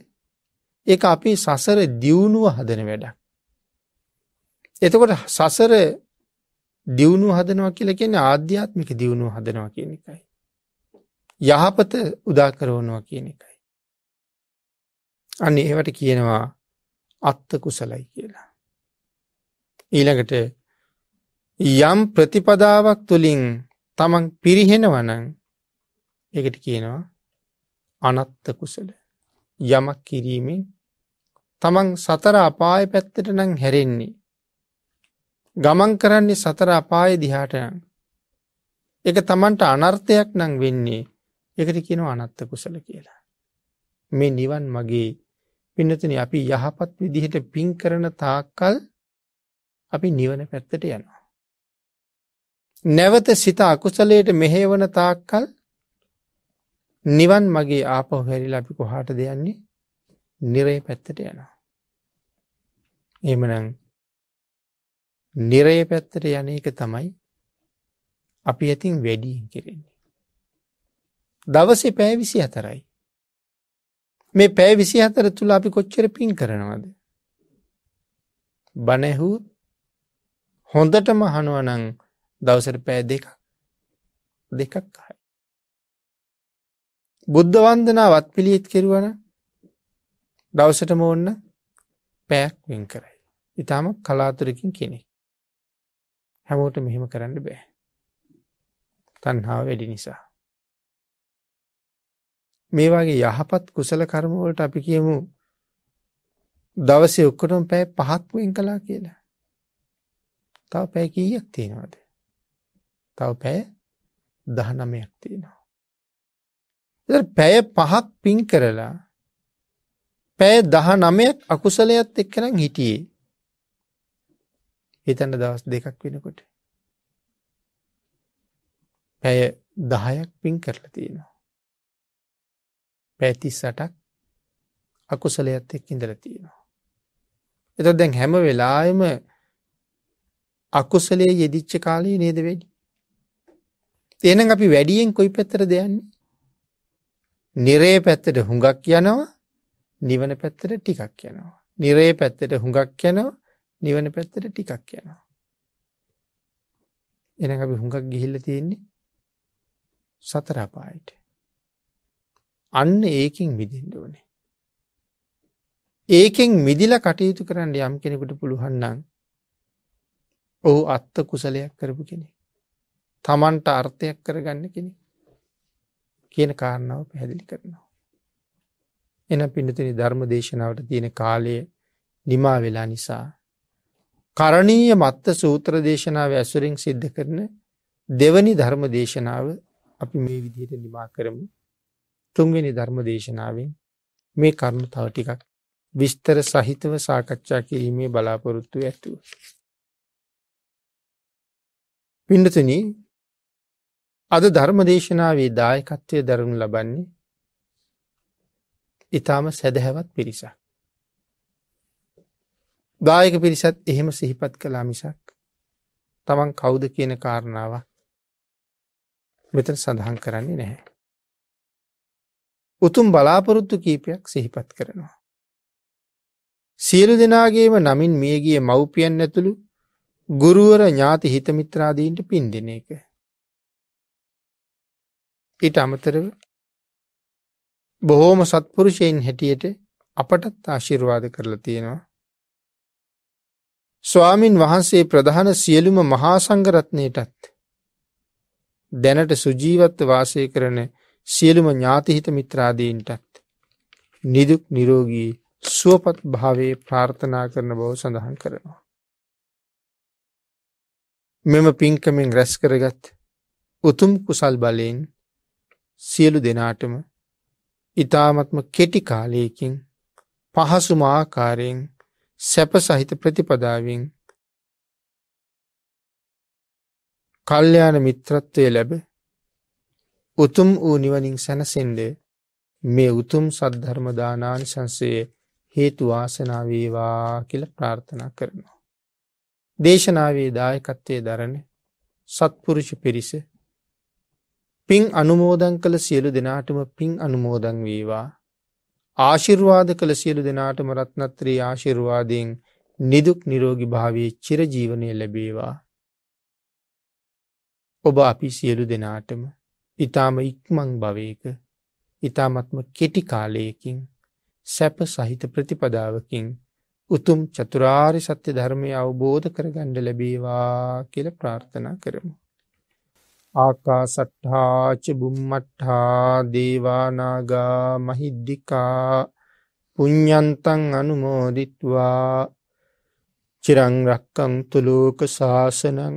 ඒක අපේ සසර දියුණුව හදන වැඩක්. එතකොට සසර දියුණුව හදනවා කියලා කියන්නේ ආධ්‍යාත්මික දියුණුව හදනවා කියන එකයි. යහපත උදා කරවනවා කියන එකයි. අන්න ඒවට කියනවා අත්ත කුසලයි කියලා. ඊළඟට යම් ප්‍රතිපදාවක් තුළින් තමන් පිරිහෙනවනං එකට කියනවා අනත්ත කුසල යමක් කිරීමෙන් තමන් සතර අපාය පැත්තට නං හැරෙන්නේ. ගමන් කරන්නේ සතර අපාය දිහාටයන්. එක තමන්ට අනර්ථයක් නං වෙන්නේ එකට කියනව අනත්ත කුසල කියලා. මේ නිවන් මගේ පින්නතන අපි යහපත් විදිහට පින් කරන තාක්කල් අපි නිවන පැත්තට යනවා. නැවත සිත අකුසලයට මෙහේවන තාක්කල් නිවන් මගේ ආපහු හැරිලා අපි කොහාට දෙයන්නේ නිරේ පැත්තට යනවා. එමනං නිරේ පැත්තට යන එක තමයි අපි ඇතින් වැඩීන් කෙරෙන්නේ. දවසේ පෑවිසි අතරයි. මේ පැය 24 තුල අපි කොච්චර පින් කරනවද? බණ ඇහුවොත් හොඳටම අහනවා නම් දවසට පැය දෙකක් දෙකක් අහයි. බුද්ධ වන්දනාවත් පිළියෙත් කෙරුවන දවසටම ඕන්න පැයක් වින් කරයි. ඊටම කලාතුරකින් කෙනෙක්. හැමෝට මෙහෙම කරන්න බෑ. තණ්හාව වැඩි නිසා මේ වගේ යහපත් කුසල කර්ම වලට අපි කියමු දවසේ ඔක්කොටම පැය 5ක් වෙන් කළා කියලා. තව පැය කීයක් තියෙනවද? තව පැය 19ක් තියෙනවා. ඒතර පැය 5ක් පින් කරලා පැය 19ක් අකුසලයක් එක්කනම් හිටියේ. හිතන්න දවස් දෙකක් වෙනකොට. පැය 10ක් පින් කරලා තියෙනවා. පැතිස්සටක් අකුසලයත් එක් ඉඳල තියෙනවා. එත දැන් හැම වෙලායම අකුසලේ යෙදිච්ච කාලයේ නේද වැඩි. තියෙන අපි වැඩියෙන් කොයි පැත්තර දෙයන්නේ. නිරේ පැත්තට හුඟක් යනවා නිවන පැත්තට ටිකක් යනවා. නිරේ පැත්තට හුඟක් යනවා නිවන පැත්තට ටිකක් යනවා. එන අපි හුඟක් ගිහිල්ල තියෙන්නේ සතරාපායට. අන්න ඒකින් මිදින්ඩ ඕනේ. ඒකෙන් මිදිල කටයුතු කරන්න යම් කෙනෙකුට පුළුවන්නන් ඔහු අත්ත කුසලයක් කරපු කෙනෙ. තමන්ට අර්ථයක් කරගන්න කෙනෙ කියන කාරණාව පැහැදිලි කරනවා. එන පිඩතිනි ධර්ම දේශනාවට තියෙන කාලය නිමා වෙලා නිසා. කරණීය මත්ත සූත්‍ර දේශනාව ඇසුරෙන් සිද්ධ කරන දෙවනි ධර්ම දේශනාව අපි මේ විදිහයට නිමා කරමු තුන්වෙනි ධර්ම දේශනාවෙන් මේ කරුණු තව ටිකක් විස්තර සහිතව සාකච්ඡා කිරීමේ බලාපොරොත්තු ඇතුව. පිඩතුන අද ධර්ම දේශනාවේ දායකත්වය දරුණු ලබන්නේ ඉතාම සැදැහැවත් පිරිසක්. දායක පිරිසත් එහෙම සිහිපත් කලා මිසක් තමන් කවුද කියන කාරණාව මෙතන සඳහන් කරන්නේ නැහැ. උතුම් බලාපොරොත්තු කීපයක් සිහිපත් කරනවා. සියලු දෙනාගේම නමින් මියගිය මව්පියන් ඇතුළු ගුරුවර ඥාති හිතමිත්‍රාදීන්ට පින් දෙන එක. ඊට අමතරව බොහෝම සත්පුරුෂයෙන් හැටියට අපටත් ආශිර්වාද කරලා තියෙනවා. ස්වාමින් වහන්සේ ප්‍රධාන සියලුම මහා සංඝරත්නයටත් දැනට සුජීවත්ව වාසය කරන සියලුම ඥාතිහිත මිත්‍රාදීන්ටත් නිදුක් නිරෝගී සුවපත් භාවේ ප්‍රාර්ථනා කරන බව සඳහන් කරනවා. මෙම පින්කමෙන් රැස් කරගත් උතුම් කුසල් බලයෙන් සියලු දෙනාටම ඉතාමත්ම කෙටි කාලයකින් පහසුම ආකාරයෙන් සැප සහිත ප්‍රතිපදාවෙන් කල්්‍යයාන මිත්‍රත්වය ලැබ උතුම් වූ නිවනින් සැනසෙන්නේ මේ උතුම් සද්ධර්ම දානානිසංසයේ හේතු වාසනා වේවා කියලා ප්‍රාර්ථනා කරනවා. දේශනාවේ දායකත්වයේ දරන සත්පුරුෂ පිරිස පින් අනුමෝදන් කළ සියලු දෙනාටම පින් අනුමෝදන් වේවා. ආශිර්වාද කළ සියලු දෙනාටම රත්නත්‍රී ආශිර්වාදයෙන් නිදුක් නිරෝගී භාවයේ චිරජීවනය ලැබේවා. ඔබ අපි සියලු දෙනාටම ඊටාම ඉක්මං භවයක ඊටාමත්ම කෙටි කාලයකින් සැප සහිත ප්‍රතිපදාවකින් උතුම් චතුරාරි සත්‍ය ධර්මය අවබෝධ කරගණ්ඩ ලැබේවා කියල ප්‍රාර්ථනා කරමු. ආකා සට්හාච බුම්මට්හා දේවානාගා මහිද්දිකා පුඤ්ඥන්තන් අනුමෝදිත්වා චිරංරක්කං තුළෝක ශාසනං